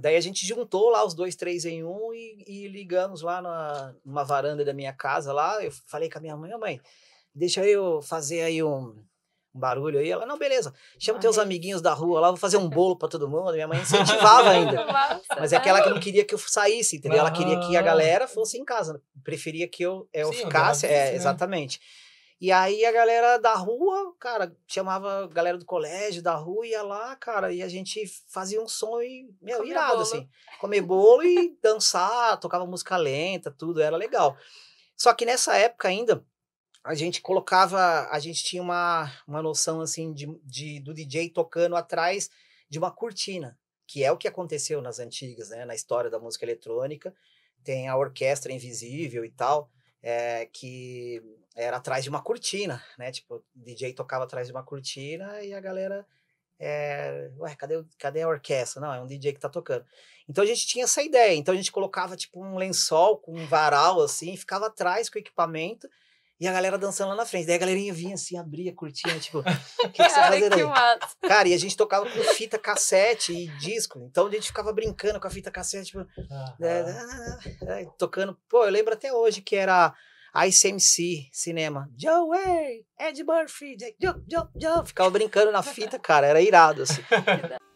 Daí a gente juntou lá os dois, três em um e, e ligamos lá na, numa varanda da minha casa lá. Eu falei com a minha mãe, mãe, deixa eu fazer aí um, um barulho aí. Ela, não, beleza, chama os teus amiguinhos da rua lá, vou fazer um bolo para todo mundo. Minha mãe incentivava ainda. Mas é aquela que não queria que eu saísse, entendeu? Ela queria que a galera fosse em casa, preferia que eu, é, eu Sim, ficasse. Eu é, né? exatamente. E aí a galera da rua, cara, chamava a galera do colégio, da rua, ia lá, cara, e a gente fazia um som e, meu, Comer irado, bolo. assim. Comer bolo e dançar, tocava música lenta, tudo, era legal. Só que nessa época ainda, a gente colocava, a gente tinha uma, uma noção, assim, de, de do DJ tocando atrás de uma cortina, que é o que aconteceu nas antigas, né, na história da música eletrônica. Tem a orquestra invisível e tal, é, que era atrás de uma cortina, né? Tipo, o DJ tocava atrás de uma cortina e a galera. É, ué, cadê, cadê a orquestra? Não, é um DJ que tá tocando. Então a gente tinha essa ideia. Então a gente colocava tipo um lençol com um varal assim, ficava atrás com o equipamento e a galera dançando lá na frente. Daí a galerinha vinha assim, abria, a cortina, tipo, o que, que você tá fazendo aí? Massa. Cara, e a gente tocava com fita cassete e disco. Então a gente ficava brincando com a fita cassete, tipo, é, é, tocando. Pô, eu lembro até hoje que era ICMC, cinema. Joe Way, Ed Murphy, Joe, Joe, Joe. Ficava brincando na fita, cara, era irado, assim.